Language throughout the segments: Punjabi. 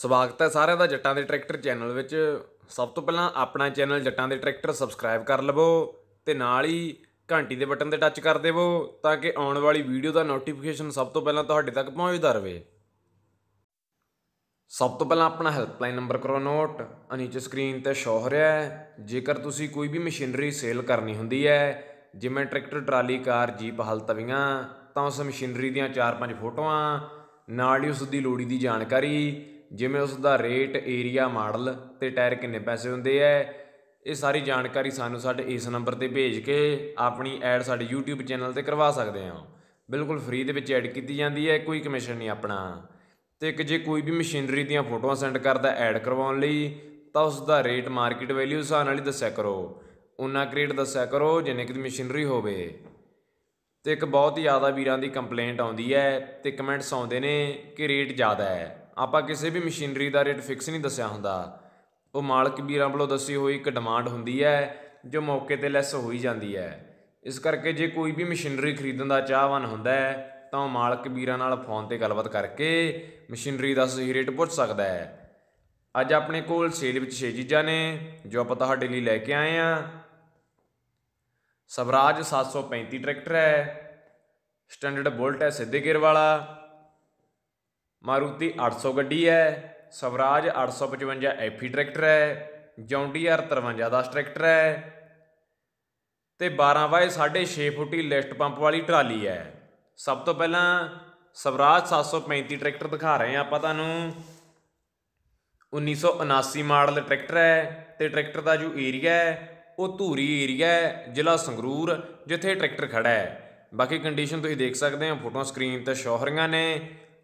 ਸਵਾਗਤ ਹੈ ਸਾਰਿਆਂ ਦਾ ਜੱਟਾਂ ਦੇ ਟਰੈਕਟਰ ਚੈਨਲ ਵਿੱਚ ਸਭ ਤੋਂ ਪਹਿਲਾਂ ਆਪਣਾ ਚੈਨਲ ਜੱਟਾਂ ਦੇ ਟਰੈਕਟਰ ਸਬਸਕ੍ਰਾਈਬ ਕਰ ਲਵੋ ਤੇ ਨਾਲ ਹੀ ਘੰਟੀ ਦੇ ਬਟਨ ਤੇ ਟੱਚ ਕਰ ਦੇਵੋ ਤਾਂ ਕਿ ਆਉਣ ਵਾਲੀ ਵੀਡੀਓ ਦਾ ਨੋਟੀਫਿਕੇਸ਼ਨ ਸਭ ਤੋਂ ਪਹਿਲਾਂ ਤੁਹਾਡੇ ਤੱਕ ਪਹੁੰਚਦਾ ਰਹੇ ਸਭ ਤੋਂ ਪਹਿਲਾਂ ਆਪਣਾ ਹੈਲਪਲਾਈਨ ਨੰਬਰ ਕਰੋ ਨੋਟ ਅਨੀਚ ਸਕਰੀਨ ਤੇ ਸ਼ੋ ਹੋ ਰਿਹਾ ਹੈ ਜੇਕਰ ਤੁਸੀਂ ਕੋਈ ਵੀ ਮਸ਼ੀਨਰੀ ਸੇਲ ਕਰਨੀ ਹੁੰਦੀ ਹੈ ਜਿਵੇਂ ਟਰੈਕਟਰ ਟਰਾਲੀ ਕਾਰ ਜੀਪ ਹਲ ਤਵੀਆਂ ਤਾਂ ਉਸ ਮਸ਼ੀਨਰੀ ਦੀਆਂ 4-5 ਫੋਟੋਆਂ ਨਾਲ ਹੀ ਉਸ ਦੀ ਲੋੜੀ ਦੀ ਜਾਣਕਾਰੀ ਜਿਵੇਂ ਉਸ ਦਾ ਰੇਟ ਏਰੀਆ ਮਾਡਲ ਤੇ ਟਾਇਰ ਕਿੰਨੇ ਪੈਸੇ ਹੁੰਦੇ ਐ ਇਹ ਸਾਰੀ ਜਾਣਕਾਰੀ ਸਾਨੂੰ ਸਾਡੇ ਇਸ ਨੰਬਰ ਤੇ ਭੇਜ ਕੇ ਆਪਣੀ ਐਡ ਸਾਡੇ YouTube ਚੈਨਲ ਤੇ ਕਰਵਾ ਸਕਦੇ ਆ ਬਿਲਕੁਲ ਫ੍ਰੀ ਦੇ ਵਿੱਚ ਐਡ ਕੀਤੀ ਜਾਂਦੀ ਹੈ ਕੋਈ ਕਮਿਸ਼ਨ ਨਹੀਂ ਆਪਣਾ ਤੇ ਇੱਕ ਜੇ ਕੋਈ ਵੀ ਮਸ਼ੀਨਰੀ ਦੀਆਂ ਫੋਟੋਆਂ ਸੈਂਡ ਕਰਦਾ ਐਡ ਕਰਵਾਉਣ ਲਈ ਤਾਂ ਉਸ ਦਾ ਰੇਟ ਮਾਰਕੀਟ ਵੈਲਿਊ ਹਿਸਾਬ ਨਾਲ ਹੀ ਦੱਸਿਆ ਕਰੋ ਉਹਨਾਂ ਕ੍ਰੇਟ ਦੱਸਿਆ ਕਰੋ ਜਿੰਨੇ ਕਿ ਮਸ਼ੀਨਰੀ ਹੋਵੇ ਤੇ ਇੱਕ ਬਹੁਤ ਹੀ ਜ਼ਿਆਦਾ ਵੀਰਾਂ ਦੀ ਕੰਪਲੇਂਟ ਆਉਂਦੀ ਹੈ ਤੇ ਕਮੈਂਟਸ ਆਉਂਦੇ ਨੇ ਕਿ ਰੇਟ ਜ਼ਿਆਦਾ ਹੈ ਆਪਾਂ ਕਿਸੇ ਵੀ ਮਸ਼ੀਨਰੀ ਦਾ ਰੇਟ ਫਿਕਸ ਨਹੀਂ ਦੱਸਿਆ ਹੁੰਦਾ ਉਹ ਮਾਲਕ ਵੀਰਾਂ ਵੱਲੋਂ ਦੱਸੀ ਹੋਈ ਇੱਕ ਡਿਮਾਂਡ ਹੁੰਦੀ ਹੈ ਜੋ ਮੌਕੇ ਤੇ ਲੈਸ ਹੋਈ ਜਾਂਦੀ ਹੈ ਇਸ ਕਰਕੇ ਜੇ ਕੋਈ ਵੀ ਮਸ਼ੀਨਰੀ ਖਰੀਦਣ ਦਾ ਚਾਹਵਾਨ ਹੁੰਦਾ ਹੈ ਤਾਂ ਉਹ ਮਾਲਕ ਵੀਰਾਂ ਨਾਲ ਫੋਨ ਤੇ ਗੱਲਬਾਤ ਕਰਕੇ ਮਸ਼ੀਨਰੀ ਦਾ ਸਹੀ ਰੇਟ ਪੁੱਛ ਸਕਦਾ ਹੈ ਅੱਜ ਆਪਣੇ ਕੋਲ ਸੇਲ ਵਿੱਚ ਛੇ ਚੀਜ਼ਾਂ ਨੇ ਜੋ ਆਪਾਂ ਤੁਹਾਡੇ ਲਈ ਲੈ ਕੇ ਆਏ ਆ ਸਵਰਾਜ 735 ਟਰੈਕਟਰ ਹੈ ਸਟੈਂਡਰਡ ਬੁਲਟ ਹੈ ਸਿੱਧੇ ਗੇਅਰ ਵਾਲਾ ਮਾਰੂਤੀ 800 ਗੱਡੀ ਹੈ ਸਵਰਾਜ 855 ਐਫੀ ਟਰੈਕਟਰ ਹੈ ਜੌਂਡੀਅਰ 53 ਦਾ ਟਰੈਕਟਰ ਹੈ ਤੇ 12 ਬਾਏ 6.5 ਫੁੱਟੀ ਲਿਫਟ ਪੰਪ ਵਾਲੀ ਟਰਾਲੀ ਹੈ ਸਭ ਤੋਂ ਪਹਿਲਾਂ ਸਵਰਾਜ 735 ਟਰੈਕਟਰ ਦਿਖਾ ਰਹੇ ਆ ਆਪਾਂ ਤੁਹਾਨੂੰ 1979 ਮਾਡਲ ਟਰੈਕਟਰ ਹੈ ਤੇ ਟਰੈਕਟਰ ਦਾ ਜੋ ਏਰੀਆ ਹੈ ਉਹ ਧੂਰੀ ਏਰੀਆ ਹੈ ਜ਼ਿਲ੍ਹਾ ਸੰਗਰੂਰ ਜਿੱਥੇ ਟਰੈਕਟਰ ਖੜਾ ਹੈ ਬਾਕੀ ਕੰਡੀਸ਼ਨ ਤੁਸੀਂ ਦੇਖ ਸਕਦੇ ਹੋ ਫੋਟੋਆਂ ਸਕਰੀਨ ਤੇ ਸ਼ੋਹਰੀਆਂ ਨੇ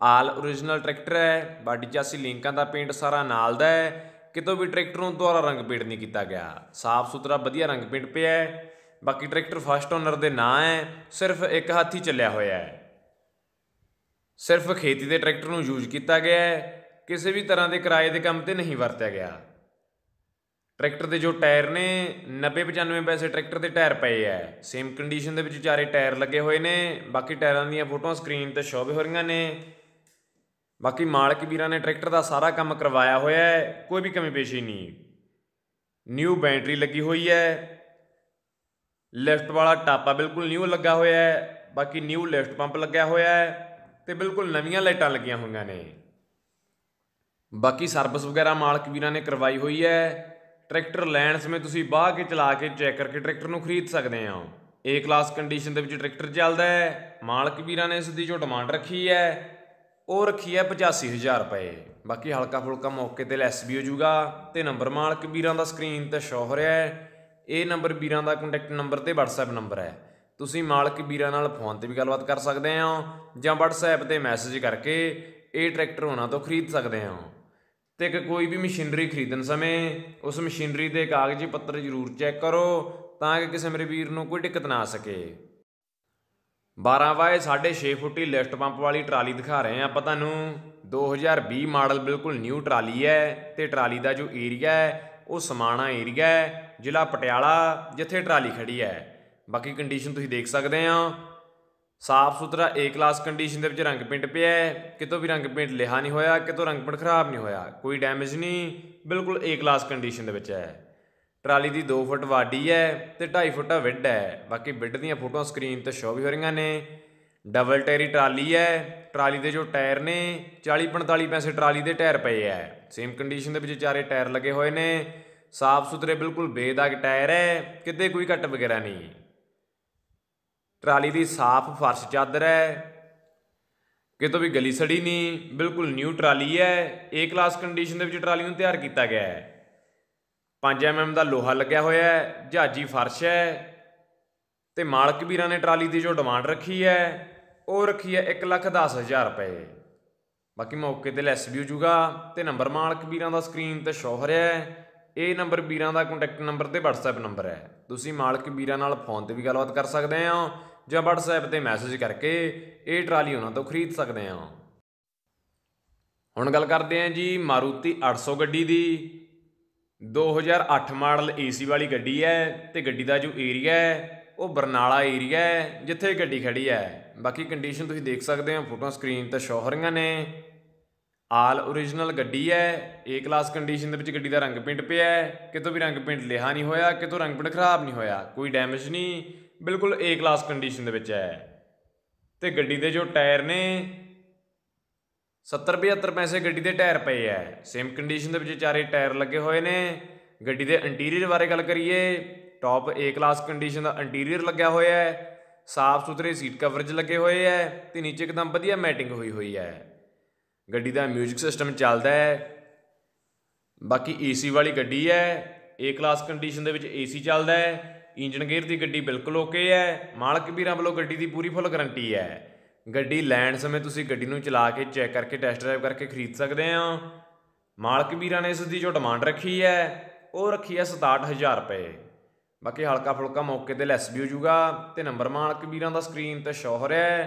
ਆਲ origignal ਟਰੈਕਟਰ ਹੈ ਬਾਡੀ ਚਾਸੀ ਲਿੰਕਾਂ ਦਾ ਪੇਂਟ ਸਾਰਾ ਨਾਲ ਦਾ ਹੈ ਕਿਤੋਂ ਵੀ ਟਰੈਕਟਰ ਨੂੰ ਦੁਆਰਾ ਰੰਗ ਪੇਂਟ ਨਹੀਂ ਕੀਤਾ ਗਿਆ ਸਾਫ਼ ਸੁਥਰਾ ਵਧੀਆ ਰੰਗ ਪੇਂਟ ਪਿਆ ਹੈ ਬਾਕੀ ਟਰੈਕਟਰ ਫਸਟ ਓਨਰ ਦੇ ਨਾਂ ਹੈ ਸਿਰਫ ਇੱਕ ਹਾਥੀ ਚੱਲਿਆ ਹੋਇਆ ਹੈ ਸਿਰਫ ਖੇਤੀ ਦੇ ਟਰੈਕਟਰ ਨੂੰ ਯੂਜ਼ ਕੀਤਾ ਗਿਆ ਹੈ ਕਿਸੇ ਵੀ ਤਰ੍ਹਾਂ ਦੇ ਕਿਰਾਏ ਦੇ ਕੰਮ ਤੇ ਨਹੀਂ ਵਰਤਿਆ ਗਿਆ ਟਰੈਕਟਰ ਦੇ ਜੋ ਟਾਇਰ ਨੇ 90 95 ਪੈਸੇ ਟਰੈਕਟਰ ਦੇ ਟਾਇਰ ਪਏ ਐ ਸੇਮ ਕੰਡੀਸ਼ਨ ਦੇ ਵਿੱਚ ਚਾਰੇ ਟਾਇਰ ਲੱਗੇ ਹੋਏ ਨੇ ਬਾਕੀ ਟਾਇਰਾਂ ਦੀਆਂ ਫੋਟੋਆਂ ਸਕਰੀਨ ਤੇ ਸ਼ੋਅ ਹੋ ਰਹੀਆਂ ਨੇ ਬਾਕੀ ਮਾਲਕ ਵੀਰਾਂ ਨੇ ਟਰੈਕਟਰ ਦਾ ਸਾਰਾ ਕੰਮ ਕਰਵਾਇਆ ਹੋਇਆ ਹੈ ਕੋਈ ਵੀ ਕਮੀ ਪੇਸ਼ੀ ਨਹੀਂ ਨਿਊ ਬੈਟਰੀ ਲੱਗੀ ਹੋਈ ਹੈ ਲਿਫਟ ਵਾਲਾ ਟਾਪਾ ਬਿਲਕੁਲ ਨਿਊ ਲੱਗਾ ਹੋਇਆ ਹੈ ਬਾਕੀ ਨਿਊ ਲਿਫਟ ਪੰਪ ਲੱਗਿਆ ਹੋਇਆ ਹੈ ਤੇ ਬਿਲਕੁਲ ਨਵੀਆਂ ਲਾਈਟਾਂ ਲੱਗੀਆਂ ਹੋਈਆਂ ਨੇ ਬਾਕੀ ਸਰਵਿਸ ਵਗੈਰਾ ਮਾਲਕ ਵੀਰਾਂ ਨੇ ਕਰਵਾਈ ਹੋਈ ਹੈ ਟਰੈਕਟਰ ਲੈਣ ਸਮੇਂ ਤੁਸੀਂ ਬਾਹ ਕੇ ਚਲਾ ਕੇ ਚੈੱਕ ਕਰਕੇ ਟਰੈਕਟਰ ਨੂੰ ਖਰੀਦ ਸਕਦੇ ਆ ਏ ਕਲਾਸ ਕੰਡੀਸ਼ਨ ਦੇ ਵਿੱਚ ਟਰੈਕਟਰ ਚੱਲਦਾ ਹੈ ਮਾਲਕ ਵੀਰਾਂ ਨੇ ਇਸ ਦੀ ਜੋ ਡਿਮਾਂਡ ਰੱਖੀ ਹੈ ਉਹ ਰੱਖੀ ਹੈ 85000 ਰੁਪਏ ਬਾਕੀ ਹਲਕਾ ਫੁਲਕਾ ਮੌਕੇ ਤੇ ਲੈਸ ਵੀ ਹੋ ਜਾਊਗਾ ਤੇ ਨੰਬਰ ਮਾਲਕ ਵੀਰਾਂ ਦਾ ਸਕਰੀਨ ਤੇ ਸ਼ੋ ਹੋ ਰਿਹਾ ਹੈ ਇਹ ਨੰਬਰ ਵੀਰਾਂ ਦਾ ਕੰਟੈਕਟ ਨੰਬਰ ਤੇ WhatsApp ਨੰਬਰ ਹੈ ਤੁਸੀਂ ਮਾਲਕ ਵੀਰਾਂ ਨਾਲ ਫੋਨ ਤੇ ਵੀ ਗੱਲਬਾਤ ਕਰ ਸਕਦੇ ਆ ਜਾਂ WhatsApp ਤੇ ਮੈਸੇਜ ਕਰਕੇ ਇਹ ਟਰੈਕਟਰ ਉਹਨਾਂ ਤੋਂ ਖਰੀਦ ਸਕਦੇ ਆ ਤੇ ਕਿ ਕੋਈ ਵੀ ਮਸ਼ੀਨਰੀ ਖਰੀਦਣ ਸਮੇਂ ਉਸ ਮਸ਼ੀਨਰੀ ਦੇ ਕਾਗਜ਼ੀ ਪੱਤਰ ਜ਼ਰੂਰ ਚੈੱਕ ਕਰੋ ਤਾਂ ਕਿ ਕਿਸੇ ਮੇਰੇ ਵੀਰ ਨੂੰ ਕੋਈ ਦਿੱਕਤ ਨਾ ਆ ਸਕੇ 12 ਬਾਏ 6.5 ਫੁੱਟੀ ਲਿਫਟ ਪੰਪ ਵਾਲੀ ਟਰਾਲੀ ਦਿਖਾ ਰਹੇ ਆ ਆਪਾਂ ਤੁਹਾਨੂੰ 2020 ਮਾਡਲ ਬਿਲਕੁਲ ਨਿਊ ਟਰਾਲੀ ਹੈ ਤੇ ਟਰਾਲੀ ਦਾ ਜੋ ਏਰੀਆ ਹੈ ਉਹ ਸਮਾਣਾ ਏਰੀਆ ਹੈ ਜ਼ਿਲ੍ਹਾ ਪਟਿਆਲਾ ਜਿੱਥੇ ਟਰਾਲੀ ਖੜੀ ਹੈ ਬਾਕੀ ਕੰਡੀਸ਼ਨ ਤੁਸੀਂ ਦੇਖ ਸਕਦੇ ਆ ਸਾਫ ਸੁਥਰਾ ਏ ਕਲਾਸ ਕੰਡੀਸ਼ਨ ਦੇ ਵਿੱਚ ਰੰਗ ਪਿੰਟ ਪਿਆ ਹੈ ਕਿਤੋਂ ਵੀ ਰੰਗ ਪਿੰਟ ਲਿਹਾ ਨਹੀਂ ਹੋਇਆ ਕਿਤੋਂ ਰੰਗ ਪਿੰਟ ਖਰਾਬ ਨਹੀਂ ਹੋਇਆ ਕੋਈ ਡੈਮੇਜ ਨਹੀਂ ਬਿਲਕੁਲ ਏ ਕਲਾਸ ਕੰਡੀਸ਼ਨ ਦੇ ਵਿੱਚ ਹੈ ਟਰਾਲੀ ਦੀ 2 ਫੁੱਟ ਵਾਡੀ ਹੈ ਤੇ 2.5 ਫੁੱਟ ਵਿੱਡ ਹੈ ਬਾਕੀ ਵਿੱਡ ਦੀਆਂ ਫੋਟੋਆਂ ਸਕਰੀਨ ਤੇ ਸ਼ੋਅ ਵੀ ਹੋ ਰਹੀਆਂ ਨੇ ਡਬਲ ਟੈਰੀ ਟਰਾਲੀ ਹੈ ਟਰਾਲੀ ਦੇ ਜੋ ਟਾਇਰ ਨੇ 40 45 ਪੈਸੇ ਟਰਾਲੀ ਦੇ ਟਾਇਰ ਪਏ ਐ ਸੇਮ ਕੰਡੀਸ਼ਨ ਦੇ ਵਿੱਚ ਚਾਰੇ ਟਾਇਰ ਲੱਗੇ ਹੋਏ ਨੇ ਸਾਫ ਸੁਥਰੇ ਬਿਲਕੁਲ ਬੇਦਾਗ ਟਾਇਰ ਹੈ ਕਿਤੇ ਕੋਈ ਘੱਟ ਵਗੈਰਾ ਨਹੀਂ ਟਰਾਲੀ ਦੀ ਸਾਫ ਫਰਸ਼ ਚਾਦਰ ਹੈ ਕਿਤੇ ਵੀ ਗਲੀ ਸੜੀ ਨਹੀਂ ਬਿਲਕੁਲ ਨਿਊ ਟਰਾਲੀ ਹੈ A ਕਲਾਸ ਕੰਡੀਸ਼ਨ ਦੇ ਵਿੱਚ ਟਰਾਲੀ ਨੂੰ ਤਿਆਰ ਕੀਤਾ ਗਿਆ ਹੈ 5 ਐਮਐਮ ਦਾ ਲੋਹਾ ਲੱਗਿਆ ਹੋਇਆ ਹੈ ਜਹਾਜੀ ਫਰਸ਼ ਹੈ ਤੇ ਮਾਲਕ ਵੀਰਾਂ ਨੇ ਟਰਾਲੀ ਦੀ ਜੋ ਡਿਮਾਂਡ ਰੱਖੀ ਹੈ ਉਹ ਰੱਖੀ ਹੈ 110000 ਰੁਪਏ ਬਾਕੀ ਮੌਕੇ ਤੇ ਲੈਸ ਵੀ ਹੋ ਜੂਗਾ ਤੇ ਨੰਬਰ ਮਾਲਕ ਵੀਰਾਂ ਦਾ ਸਕਰੀਨ ਤੇ ਹੋ ਰਿਹਾ ਹੈ ਇਹ ਨੰਬਰ ਵੀਰਾਂ ਦਾ ਕੰਟੈਕਟ ਨੰਬਰ ਤੇ WhatsApp ਨੰਬਰ ਹੈ ਤੁਸੀਂ ਮਾਲਕ ਵੀਰਾਂ ਨਾਲ ਫੋਨ ਤੇ ਵੀ ਗੱਲਬਾਤ ਕਰ ਸਕਦੇ ਆ ਜਾਂ WhatsApp ਤੇ ਮੈਸੇਜ ਕਰਕੇ ਇਹ ਟਰਾਲੀ ਉਹਨਾਂ ਤੋਂ ਖਰੀਦ ਸਕਦੇ ਆ ਹੁਣ ਗੱਲ ਕਰਦੇ ਆ ਜੀ ਮਾਰੂਤੀ 800 ਗੱਡੀ ਦੀ 2008 ਮਾਡਲ ਏਸੀ ਵਾਲੀ ਗੱਡੀ ਹੈ ਤੇ ਗੱਡੀ ਦਾ ਜੋ ਏਰੀਆ ਹੈ ਉਹ ਬਰਨਾਲਾ ਏਰੀਆ ਹੈ ਜਿੱਥੇ ਗੱਡੀ ਖੜੀ ਹੈ ਬਾਕੀ ਕੰਡੀਸ਼ਨ ਤੁਸੀਂ ਦੇਖ ਸਕਦੇ ਹੋ ਫੋਟੋ ਸਕਰੀਨ ਤੇ ਸ਼ੋਹਰੀਆਂ ਨੇ ਆਲ origignal ਗੱਡੀ ਹੈ A ਕਲਾਸ ਕੰਡੀਸ਼ਨ ਦੇ ਵਿੱਚ ਗੱਡੀ ਦਾ ਰੰਗ ਪੇਂਟ ਪਿਆ ਹੈ ਕਿਤੋਂ ਵੀ ਰੰਗ ਪੇਂਟ ਲਿਹਾ ਨਹੀਂ ਹੋਇਆ ਕਿਤੋਂ ਰੰਗ ਪੇਂਟ ਖਰਾਬ ਨਹੀਂ ਹੋਇਆ ਕੋਈ ਡੈਮੇਜ ਨਹੀਂ ਬਿਲਕੁਲ A ਕਲਾਸ ਕੰਡੀਸ਼ਨ ਦੇ ਵਿੱਚ ਹੈ ਤੇ ਗੱਡੀ ਦੇ ਜੋ ਟਾਇਰ ਨੇ 70 75 ਪੈਸੇ ਗੱਡੀ ਦੇ ਟਾਇਰ ਪਏ ਐ ਸੇਮ ਕੰਡੀਸ਼ਨ ਦੇ ਵਿੱਚ ਚਾਰੇ ਟਾਇਰ ਲੱਗੇ ਹੋਏ ਨੇ ਗੱਡੀ ਦੇ ਇੰਟੀਰੀਅਰ ਬਾਰੇ ਗੱਲ ਕਰੀਏ ਟੌਪ A ਕਲਾਸ ਕੰਡੀਸ਼ਨ ਦਾ ਇੰਟੀਰੀਅਰ ਲੱਗਿਆ ਹੋਇਆ ਹੈ ਸਾਫ਼ ਸੁਥਰੇ ਸੀਟ ਕਵਰੇਜ ਲੱਗੇ ਹੋਏ ਐ ਤੇ ਨੀਚੇ ਇੱਕਦਮ ਵਧੀਆ ਮੈਟਿੰਗ ਹੋਈ ਹੋਈ ਐ ਗੱਡੀ ਦਾ 뮤직 ਸਿਸਟਮ ਚੱਲਦਾ ਹੈ ਬਾਕੀ ਏਸੀ ਵਾਲੀ ਗੱਡੀ ਐ A ਕਲਾਸ ਕੰਡੀਸ਼ਨ ਦੇ ਵਿੱਚ ਏਸੀ ਚੱਲਦਾ ਹੈ ਇੰਜਨ ਗੇਅਰ ਦੀ ਗੱਡੀ ਬਿਲਕੁਲ ਓਕੇ ਹੈ ਮਾਲਕ ਵੀਰਾਂ ਵੱਲੋਂ ਗੱਡੀ ਦੀ ਪੂਰੀ ਫੁੱਲ ਗਾਰੰਟੀ ਹੈ ਗੱਡੀ ਲੈਣ ਸਮੇਂ ਤੁਸੀਂ ਗੱਡੀ ਨੂੰ ਚਲਾ ਕੇ ਚੈੱਕ ਕਰਕੇ ਟੈਸਟ ਡਰਾਈਵ ਕਰਕੇ ਖਰੀਦ ਸਕਦੇ ਆ ਮਾਲਕ ਵੀਰਾਂ ਨੇ ਇਸ ਦੀ ਜੋ ਡਿਮਾਂਡ ਰੱਖੀ ਹੈ ਉਹ ਰੱਖੀ ਹੈ 67000 ਰੁਪਏ ਬਾਕੀ ਹਲਕਾ ਫੁਲਕਾ ਮੌਕੇ ਤੇ ਲੈਸ ਵੀ ਹੋ ਜਾਊਗਾ ਤੇ ਨੰਬਰ ਮਾਲਕ ਵੀਰਾਂ ਦਾ ਸਕਰੀਨ ਤੇ ਸ਼ੋਅ ਹੋ ਰਿਹਾ ਹੈ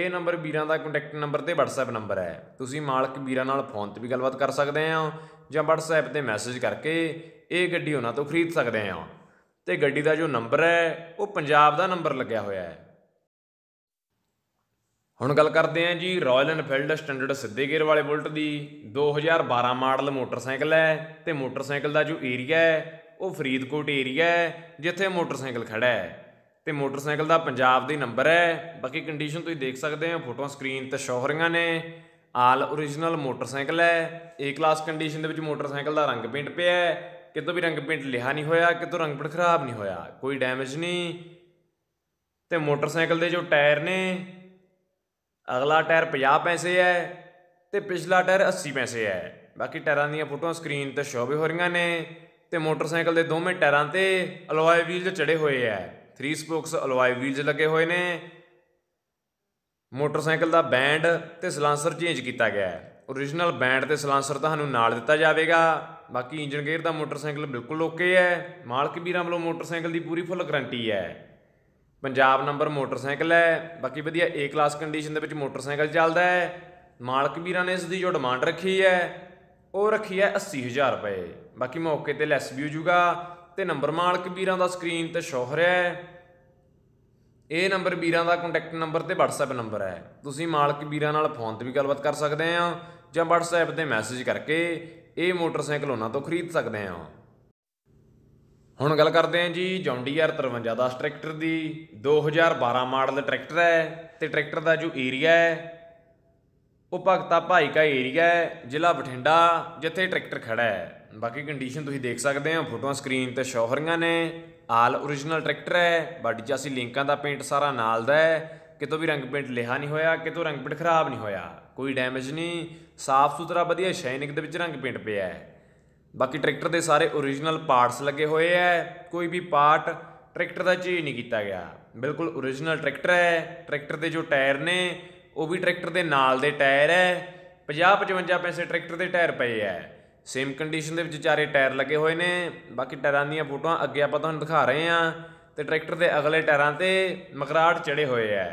ਇਹ ਨੰਬਰ ਵੀਰਾਂ ਦਾ ਕੰਟੈਕਟ ਨੰਬਰ ਤੇ WhatsApp ਨੰਬਰ ਹੈ ਤੁਸੀਂ ਮਾਲਕ ਵੀਰਾਂ ਨਾਲ ਫੋਨ ਤੇ ਵੀ ਗੱਲਬਾਤ ਕਰ ਸਕਦੇ ਆ ਜਾਂ WhatsApp ਤੇ ਮੈਸੇਜ ਕਰਕੇ ਇਹ ਗੱਡੀ ਉਹਨਾਂ ਤੋਂ ਖਰੀਦ ਸਕਦੇ ਆ ਤੇ ਗੱਡੀ ਦਾ ਜੋ ਨੰਬਰ ਹੈ ਉਹ ਪੰਜਾਬ ਦਾ ਨੰਬਰ ਲੱਗਿਆ ਹੋਇਆ ਹੈ ਹੁਣ ਗੱਲ ਕਰਦੇ ਆਂ ਜੀ ਰਾਇਲ ਐਨਫੀਲਡ ਸਟੈਂਡਰਡ ਸਿੱਧੇ ਗੇਅਰ ਵਾਲੇ ਬੁਲਟ ਦੀ 2012 ਮਾਡਲ ਮੋਟਰਸਾਈਕਲ ਹੈ ਤੇ ਮੋਟਰਸਾਈਕਲ ਦਾ ਜੋ ਏਰੀਆ ਹੈ ਉਹ ਫਰੀਦਕੋਟ ਏਰੀਆ ਹੈ ਜਿੱਥੇ ਮੋਟਰਸਾਈਕਲ ਖੜਾ ਹੈ ਤੇ ਮੋਟਰਸਾਈਕਲ ਦਾ ਪੰਜਾਬ ਦੇ ਨੰਬਰ ਹੈ ਬਾਕੀ ਕੰਡੀਸ਼ਨ ਤੁਸੀਂ ਦੇਖ ਸਕਦੇ ਆਂ ਫੋਟੋਆਂ ਸਕਰੀਨ ਤੇ ਸ਼ੋ ਰਹੀਆਂ ਨੇ ਆਲ origignal ਮੋਟਰਸਾਈਕਲ ਹੈ ਏ ਕਲਾਸ ਕੰਡੀਸ਼ਨ ਦੇ ਵਿੱਚ ਮੋਟਰਸਾਈਕਲ ਦਾ ਰੰਗ ਪੇਂਟ ਪਿਆ ਹੈ ਕਿਤੋਂ ਵੀ ਰੰਗ ਪੇਂਟ ਲਿਹਾ ਨਹੀਂ ਹੋਇਆ ਕਿਤੋਂ ਰੰਗ ਪੇਂਟ ਖਰਾਬ ਨਹੀਂ ਹੋਇਆ ਕੋਈ ਡੈਮੇਜ ਨਹੀਂ ਤੇ ਮੋਟਰਸਾਈਕਲ ਦੇ ਜੋ ਟਾਇਰ ਨੇ ਅਗਲਾ ਟਾਇਰ 50 ਪੈਸੇ ਹੈ ਤੇ ਪਿਛਲਾ ਟਾਇਰ 80 ਪੈਸੇ ਹੈ ਬਾਕੀ ਟਾਇਰਾਂ ਦੀਆਂ ਫੋਟੋਆਂ ਸਕਰੀਨ ਤੇ ਸ਼ੋਅ ਵੀ ਹੋ ਰਹੀਆਂ ਨੇ ਤੇ ਮੋਟਰਸਾਈਕਲ ਦੇ ਦੋਵੇਂ ਟਾਇਰਾਂ ਤੇ ਅਲੋਏ ਵੀਲ ਚੜੇ ਹੋਏ ਐ 3 ਸਪੋਕਸ ਅਲੋਏ ਵੀਲਸ ਲੱਗੇ ਹੋਏ ਨੇ ਮੋਟਰਸਾਈਕਲ ਦਾ ਬੈਂਡ ਤੇ ਸਲਾਂਸਰ ਚੇਂਜ ਕੀਤਾ ਗਿਆ ਹੈ origignal ਬੈਂਡ ਤੇ ਸਲਾਂਸਰ ਤੁਹਾਨੂੰ ਨਾਲ ਦਿੱਤਾ ਜਾਵੇਗਾ ਬਾਕੀ ਇੰਜਨ ਗੇਅਰ ਦਾ ਮੋਟਰਸਾਈਕਲ ਬਿਲਕੁਲ ਓਕੇ ਹੈ ਮਾਲਕ ਵੀਰਾਂ ਵੱਲੋਂ ਮੋਟਰਸਾਈਕਲ ਦੀ ਪੂਰੀ ਫੁੱਲ ਗਾਰੰਟੀ ਹੈ ਪੰਜਾਬ ਨੰਬਰ ਮੋਟਰਸਾਈਕਲ ਹੈ ਬਾਕੀ ਵਧੀਆ ਏ ਕਲਾਸ ਕੰਡੀਸ਼ਨ ਦੇ ਵਿੱਚ ਮੋਟਰਸਾਈਕਲ ਚੱਲਦਾ ਹੈ ਮਾਲਕ ਵੀਰਾਂ ਨੇ ਇਸ ਦੀ ਜੋ ਡਿਮਾਂਡ ਰੱਖੀ ਹੈ ਉਹ ਰੱਖੀ ਹੈ 80000 ਰੁਪਏ ਬਾਕੀ ਮੌਕੇ ਤੇ ਲੈਸ ਵੀ ਹੋ ਜਾਊਗਾ ਤੇ ਨੰਬਰ ਮਾਲਕ ਵੀਰਾਂ ਦਾ ਸਕਰੀਨ ਤੇ ਹੋ ਰਿਹਾ ਹੈ ਇਹ ਨੰਬਰ ਵੀਰਾਂ ਦਾ ਕੰਟੈਕਟ ਨੰਬਰ ਤੇ WhatsApp ਨੰਬਰ ਹੈ ਤੁਸੀਂ ਮਾਲਕ ਵੀਰਾਂ ਨਾਲ ਫੋਨ ਤੇ ਵੀ ਗੱਲਬਾਤ ਕਰ ਸਕਦੇ ਆ ਜਾਂ WhatsApp ਤੇ ਮੈਸੇਜ ਕਰਕੇ ਇਹ ਮੋਟਰਸਾਈਕਲ ਉਹਨਾਂ ਤੋਂ ਖਰੀਦ ਸਕਦੇ ਆ ਹੁਣ ਗੱਲ ਕਰਦੇ ਆਂ ਜੀ ਜੌਂਡੀਆਰ 53 ਦਾ ਟਰੈਕਟਰ ਦੀ 2012 ਮਾਡਲ ਟਰੈਕਟਰ ਹੈ ਤੇ ਟਰੈਕਟਰ ਦਾ ਜੋ ਏਰੀਆ ਹੈ ਉਹ ਭਗਤਾ ਭਾਈ ਦਾ ਏਰੀਆ ਹੈ ਜ਼ਿਲ੍ਹਾ ਬਠਿੰਡਾ ਜਿੱਥੇ ਟਰੈਕਟਰ ਖੜਾ ਹੈ ਬਾਕੀ ਕੰਡੀਸ਼ਨ ਤੁਸੀਂ ਦੇਖ ਸਕਦੇ ਆਂ ਫੋਟੋਆਂ ਸਕਰੀਨ ਤੇ ਸ਼ੋਹਰੀਆਂ ਨੇ ਆਲ origignal ਟਰੈਕਟਰ ਹੈ ਬਾਡੀ 'ਚ ਅਸੀਂ ਲਿੰਕਾਂ ਦਾ ਪੇਂਟ ਸਾਰਾ ਨਾਲ ਦਾ ਹੈ ਕਿਤੋਂ ਵੀ ਰੰਗ ਪੇਂਟ ਲਿਹਾ ਨਹੀਂ ਹੋਇਆ ਕਿਤੋਂ ਰੰਗ ਪੇਂਟ ਖਰਾਬ ਨਹੀਂ ਹੋਇਆ ਕੋਈ ਡੈਮੇਜ ਨਹੀਂ ਸਾਫ਼ ਸੁਥਰਾ ਵਧੀਆ ਸ਼ਾਈਨਿੰਗ ਦੇ ਵਿੱਚ ਰੰਗ ਪੇਂਟ ਪਿਆ ਹੈ ਬਾਕੀ ਟਰੈਕਟਰ ਦੇ ਸਾਰੇ origignal ਪਾਰਟਸ ਲੱਗੇ ਹੋਏ ਐ ਕੋਈ ਵੀ ਪਾਰਟ ਟਰੈਕਟਰ ਦਾ ਚੇਂਜ ਨਹੀਂ ਕੀਤਾ ਗਿਆ ਬਿਲਕੁਲ origignal ਟਰੈਕਟਰ ਐ ਟਰੈਕਟਰ ਦੇ ਜੋ ਟਾਇਰ ਨੇ ਉਹ ਵੀ ਟਰੈਕਟਰ ਦੇ ਨਾਲ ਦੇ ਟਾਇਰ ਐ 50 55 ਪੈਸੇ ਟਰੈਕਟਰ ਦੇ ਟਾਇਰ ਪਏ ਐ ਸੇਮ ਕੰਡੀਸ਼ਨ ਦੇ ਵਿੱਚ ਚਾਰੇ ਟਾਇਰ ਲੱਗੇ ਹੋਏ ਨੇ ਬਾਕੀ ਟਾਇਰਾਂ ਦੀਆਂ ਫੋਟੋਆਂ ਅੱਗੇ ਆਪਾਂ ਤੁਹਾਨੂੰ ਦਿਖਾ ਰਹੇ ਆ ਤੇ ਟਰੈਕਟਰ ਦੇ ਅਗਲੇ ਟਾਇਰਾਂ ਤੇ ਮਕਰਾਟ ਚੜੇ ਹੋਏ ਐ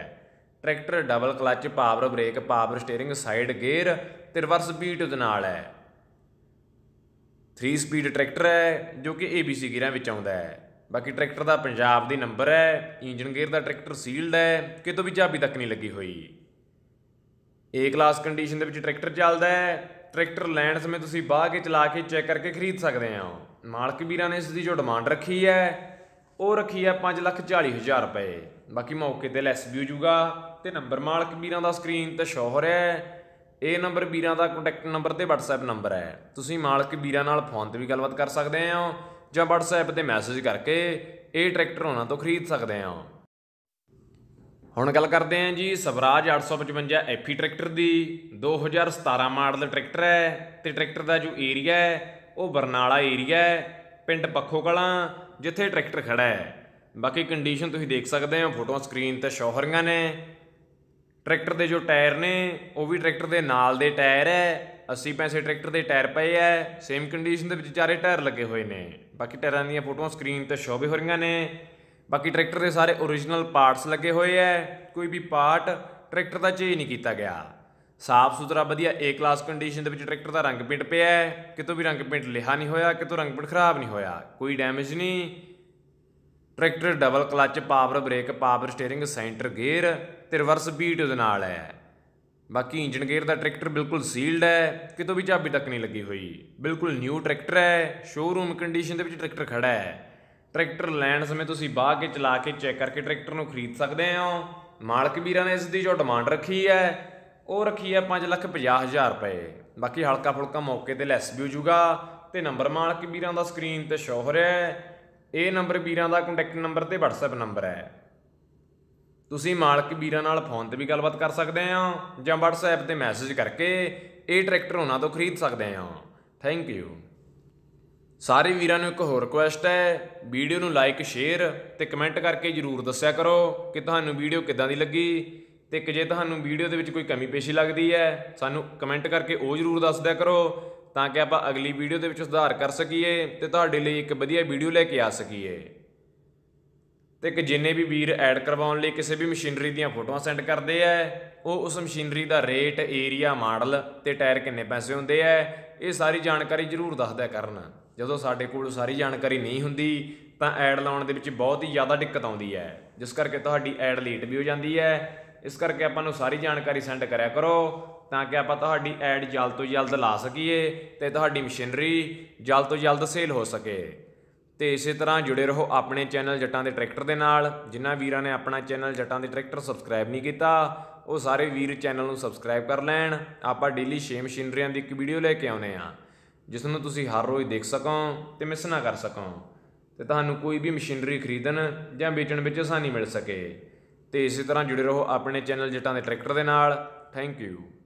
tractor double clutch power brake power steering side gear ਤੇ ਰਿਵਰਸ ਬੀਟ ਦੇ ਨਾਲ ਐ 3 ਸਪੀਡ ਟਰੈਕਟਰ ਹੈ ਜੋ ਕਿ ABC ਗੇਅਰਾਂ ਵਿੱਚ ਆਉਂਦਾ ਹੈ ਬਾਕੀ ਟਰੈਕਟਰ ਦਾ ਪੰਜਾਬ ਦੀ ਨੰਬਰ ਹੈ ਇੰਜਨ ਗੇਅਰ ਦਾ ਟਰੈਕਟਰ ਸੀਲਡ ਹੈ ਕਿਤੋਂ ਵੀ ਚਾਬੀ ਤੱਕ ਨਹੀਂ ਲੱਗੀ ਹੋਈ ਏ ਕਲਾਸ ਕੰਡੀਸ਼ਨ ਦੇ ਵਿੱਚ ਟਰੈਕਟਰ ਚੱਲਦਾ ਹੈ ਟਰੈਕਟਰ ਲੈਣ ਸਮੇਂ ਤੁਸੀਂ ਬਾਹ ਕੇ ਚਲਾ ਕੇ ਚੈੱਕ ਕਰਕੇ ਖਰੀਦ ਸਕਦੇ ਹੋ ਮਾਲਕ ਵੀਰਾਂ ਨੇ ਇਸ ਦੀ ਜੋ ਡਿਮਾਂਡ ਰੱਖੀ ਹੈ ਉਹ ਰੱਖੀ ਹੈ 540000 ਰੁਪਏ ਬਾਕੀ ਮੌਕੇ ਤੇ ਲੈਸ ਵੀ ਹੋ ਜਾਊਗਾ ਤੇ ਨੰਬਰ ਮਾਲਕ ਵੀਰਾਂ ਦਾ ਸਕਰੀਨ ਤੇ ਸ਼ੋਅ ਹੋ ਰਿਹਾ ਹੈ ਇਹ ਨੰਬਰ ਵੀਰਾਂ ਦਾ ਕੰਟੈਕਟ ਨੰਬਰ ਤੇ WhatsApp ਨੰਬਰ ਹੈ ਤੁਸੀਂ ਮਾਲਕ ਵੀਰਾਂ ਨਾਲ ਫੋਨ ਤੇ ਵੀ ਗੱਲਬਾਤ ਕਰ ਸਕਦੇ ਆ ਜਾਂ WhatsApp ਤੇ ਮੈਸੇਜ ਕਰਕੇ ਇਹ ਟਰੈਕਟਰ ਉਹਨਾਂ ਤੋਂ ਖਰੀਦ ਸਕਦੇ ਆ ਹੁਣ ਗੱਲ ਕਰਦੇ ਆ ਜੀ ਸਵਰਾਜ 855 ਐਫੀ ਟਰੈਕਟਰ ਦੀ 2017 ਮਾਡਲ ਟਰੈਕਟਰ ਹੈ ਤੇ ਟਰੈਕਟਰ ਦਾ ਜੋ ਏਰੀਆ ਹੈ ਉਹ ਬਰਨਾਲਾ ਏਰੀਆ ਹੈ ਪਿੰਡ ਪੱਖੋ ਕਲਾਂ ਜਿੱਥੇ ਟਰੈਕਟਰ ਖੜਾ ਹੈ ਬਾਕੀ ਕੰਡੀਸ਼ਨ ਤੁਸੀਂ ਦੇਖ ਸਕਦੇ ਹੋ ਫੋਟੋਆਂ ਸਕਰੀਨ ਤੇ ਸ਼ੋਹਰੀਆਂ ਨੇ ਟਰੈਕਟਰ ਦੇ ਜੋ ਟਾਇਰ ਨੇ ਉਹ ਵੀ ਟਰੈਕਟਰ ਦੇ ਨਾਲ ਦੇ ਟਾਇਰ ਹੈ 80 ਪੈਸੇ ਟਰੈਕਟਰ ਦੇ ਟਾਇਰ ਪਏ ਐ ਸੇਮ ਕੰਡੀਸ਼ਨ ਦੇ ਵਿੱਚ ਚਾਰੇ ਟਾਇਰ ਲੱਗੇ ਹੋਏ ਨੇ ਬਾਕੀ ਟਾਇਰਾਂ ਦੀਆਂ ਫੋਟੋਆਂ ਸਕਰੀਨ ਤੇ ਸ਼ੋਅ ਵੀ ਹੋ ਰਹੀਆਂ ਨੇ ਬਾਕੀ ਟਰੈਕਟਰ ਦੇ ਸਾਰੇ origignal ਪਾਰਟਸ ਲੱਗੇ ਹੋਏ ਐ ਕੋਈ ਵੀ ਪਾਰਟ ਟਰੈਕਟਰ ਦਾ ਚੇਂਜ ਨਹੀਂ ਕੀਤਾ ਗਿਆ ਸਾਫ ਸੁਥਰਾ ਵਧੀਆ A ਕਲਾਸ ਕੰਡੀਸ਼ਨ ਦੇ ਵਿੱਚ ਟਰੈਕਟਰ ਦਾ ਰੰਗ ਪੇਂਟ ਪਿਆ ਹੈ ਕਿਤੋਂ ਵੀ ਰੰਗ ਪੇਂਟ ਲਿਹਾ ਨਹੀਂ ਹੋਇਆ ਕਿਤੋਂ ਰੰਗ ਪੇਂਟ ਖਰਾਬ ਨਹੀਂ ਹੋਇਆ ਕੋਈ ਡੈਮੇਜ ਨਹੀਂ tractor double clutch power brake power steering center gear ਤੇ ਰਿਵਰਸ ਬੀਟ ਉਹਦੇ ਨਾਲ ਹੈ ਬਾਕੀ ਇੰਜਨ ਗੇਅਰ ਦਾ ਟਰੈਕਟਰ ਬਿਲਕੁਲ ਸੀਲਡ ਹੈ ਕਿਤੋਂ ਵੀ ਚਾਬੀ ਤੱਕ ਨਹੀਂ ਲੱਗੀ ਹੋਈ ਬਿਲਕੁਲ ਨਿਊ ਟਰੈਕਟਰ ਹੈ ਸ਼ੋਰੂਮ ਕੰਡੀਸ਼ਨ ਦੇ ਵਿੱਚ ਟਰੈਕਟਰ ਖੜਾ ਹੈ ਟਰੈਕਟਰ ਲੈਣ ਸਮੇਂ ਤੁਸੀਂ ਬਾਹ ਕੇ ਚਲਾ ਕੇ ਚੈੱਕ ਕਰਕੇ ਟਰੈਕਟਰ ਨੂੰ ਖਰੀਦ ਸਕਦੇ ਹੋ ਮਾਲਕ ਵੀਰਾਂ ਨੇ ਇਸ ਦੀ ਜੋ ਡਿਮਾਂਡ ਰੱਖੀ ਹੈ ਉਹ ਰੱਖੀ ਹੈ 550000 ਰੁਪਏ ਬਾਕੀ ਹਲਕਾ ਫੁਲਕਾ ਮੌਕੇ ਤੇ ਲੈਸ ਵੀ ਹੋ ਜਾਊਗਾ ਤੇ ਨੰਬਰ ਮਾਲਕ ਵੀਰਾਂ ਦਾ ਸਕਰੀਨ ਤੇ ਸ਼ੋਅ ਹੋ ਰਿਹਾ ਹੈ ਇਹ ਨੰਬਰ ਵੀਰਾਂ ਦਾ ਕੰਟੈਕਟ ਨੰਬਰ ਤੇ WhatsApp ਨੰਬਰ ਹੈ ਤੁਸੀਂ ਮਾਲਕ ਵੀਰਾਂ ਨਾਲ ਫੋਨ ਤੇ ਵੀ ਗੱਲਬਾਤ ਕਰ ਸਕਦੇ ਆ ਜਾਂ WhatsApp ਤੇ ਮੈਸੇਜ ਕਰਕੇ ਇਹ ਟਰੈਕਟਰ ਉਹਨਾਂ ਤੋਂ ਖਰੀਦ ਸਕਦੇ ਆ ਥੈਂਕ ਯੂ ਸਾਰੇ ਵੀਰਾਂ ਨੂੰ ਇੱਕ ਹੋਰ ਰਿਕੁਐਸਟ ਹੈ ਵੀਡੀਓ ਨੂੰ ਲਾਈਕ ਸ਼ੇਅਰ ਤੇ ਕਮੈਂਟ ਕਰਕੇ ਜਰੂਰ ਦੱਸਿਆ ਕਰੋ ਕਿ ਤੁਹਾਨੂੰ ਵੀਡੀਓ ਕਿੱਦਾਂ ਦੀ ਲੱਗੀ ਤੇ ਕਿ ਜੇ ਤੁਹਾਨੂੰ ਵੀਡੀਓ ਦੇ ਵਿੱਚ ਕੋਈ ਕਮੀ ਪੇਸ਼ੀ ਲੱਗਦੀ ਹੈ ਸਾਨੂੰ ਕਮੈਂਟ ਕਰਕੇ ਉਹ ਜਰੂਰ ਦੱਸ ਦਿਆ ਕਰੋ ਤਾਂ ਕਿ ਆਪਾਂ ਅਗਲੀ ਵੀਡੀਓ ਦੇ ਵਿੱਚ ਸੁਧਾਰ ਕਰ ਸਕੀਏ ਤੇ ਤੁਹਾਡੇ ਲਈ ਇੱਕ ਵਧੀਆ ਵੀਡੀਓ ਲੈ ਕੇ ਆ ਸਕੀਏ ਤੇ ਕਿ ਜਿੰਨੇ ਵੀ ਵੀਰ ਐਡ ਕਰਵਾਉਣ ਲਈ ਕਿਸੇ ਵੀ ਮਸ਼ੀਨਰੀ ਦੀਆਂ ਫੋਟੋਆਂ ਸੈਂਡ ਕਰਦੇ ਆ ਉਹ ਉਸ ਮਸ਼ੀਨਰੀ ਦਾ ਰੇਟ ਏਰੀਆ ਮਾਡਲ ਤੇ ਟਾਇਰ ਕਿੰਨੇ ਪੈਸੇ ਹੁੰਦੇ ਆ ਇਹ ਸਾਰੀ ਜਾਣਕਾਰੀ ਜ਼ਰੂਰ ਦੱਸਦਾ ਕਰਨ ਜਦੋਂ ਸਾਡੇ ਕੋਲ ਸਾਰੀ ਜਾਣਕਾਰੀ ਨਹੀਂ ਹੁੰਦੀ ਤਾਂ ਐਡ ਲਾਉਣ ਦੇ ਵਿੱਚ ਬਹੁਤ ਹੀ ਜ਼ਿਆਦਾ ਦਿੱਕਤ ਆਉਂਦੀ ਹੈ ਜਿਸ ਕਰਕੇ ਤੁਹਾਡੀ ਐਡ ਲੇਟ ਵੀ ਹੋ ਜਾਂਦੀ ਹੈ ਇਸ ਕਰਕੇ ਆਪਾਂ ਨੂੰ ਸਾਰੀ ਜਾਣਕਾਰੀ ਸੈਂਡ ਕਰਿਆ ਕਰੋ ਤਾਂ ਕਿ ਆਪਾਂ ਤੁਹਾਡੀ ਐਡ ਜਲਦ ਤੋਂ ਜਲਦ ਲਾ ਸਕੀਏ ਤੇ ਤੁਹਾਡੀ ਮਸ਼ੀਨਰੀ ਜਲਦ ਤੋਂ ਜਲਦ ਸੇਲ ਹੋ ਸਕੇ ਤੇ ਇਸੇ ਤਰ੍ਹਾਂ ਜੁੜੇ ਰਹੋ ਆਪਣੇ ਚੈਨਲ ਜੱਟਾਂ ਦੇ ਟਰੈਕਟਰ ਦੇ ਨਾਲ ਜਿਨ੍ਹਾਂ ਵੀਰਾਂ ਨੇ ਆਪਣਾ ਚੈਨਲ ਜੱਟਾਂ ਦੇ ਟਰੈਕਟਰ ਸਬਸਕ੍ਰਾਈਬ ਨਹੀਂ ਕੀਤਾ ਉਹ ਸਾਰੇ ਵੀਰ ਚੈਨਲ ਨੂੰ ਸਬਸਕ੍ਰਾਈਬ ਕਰ ਲੈਣ ਆਪਾਂ ਡੇਲੀ 6 ਮਸ਼ੀਨਰੀਆਂ ਦੀ ਇੱਕ ਵੀਡੀਓ ਲੈ ਕੇ ਆਉਨੇ ਆ ਜਿਸ ਨੂੰ ਤੁਸੀਂ ਹਰ ਰੋਜ਼ ਦੇਖ ਸਕੋ ਤੇ ਮਿਸ ਨਾ ਕਰ ਸਕੋ ਤੇ ਤੁਹਾਨੂੰ ਕੋਈ ਵੀ ਮਸ਼ੀਨਰੀ ਖਰੀਦਣ ਜਾਂ ਵੇਚਣ ਵਿੱਚ ਆਸਾਨੀ ਮਿਲ ਸਕੇ ਤੇ ਇਸੇ ਤਰ੍ਹਾਂ ਜੁੜੇ ਰਹੋ ਆਪਣੇ ਚੈਨਲ ਜੱਟਾਂ ਦੇ ਟਰੈਕਟਰ ਦੇ ਨਾਲ ਥੈਂਕ ਯੂ